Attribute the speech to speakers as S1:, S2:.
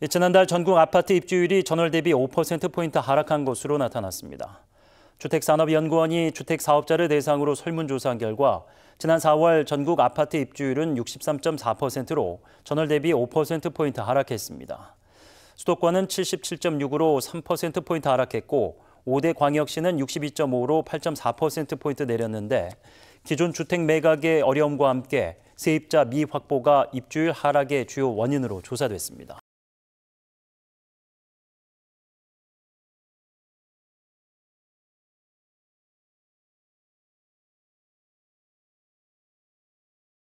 S1: 예, 지난달 전국 아파트 입주율이 전월 대비 5%포인트 하락한 것으로 나타났습니다. 주택산업연구원이 주택사업자를 대상으로 설문조사한 결과 지난 4월 전국 아파트 입주율은 63.4%로 전월 대비 5%포인트 하락했습니다. 수도권은 77.6으로 3%포인트 하락했고 5대 광역시는 62.5로 8.4%포인트 내렸는데 기존 주택 매각의 어려움과 함께 세입자 미확보가 입주율 하락의 주요 원인으로 조사됐습니다.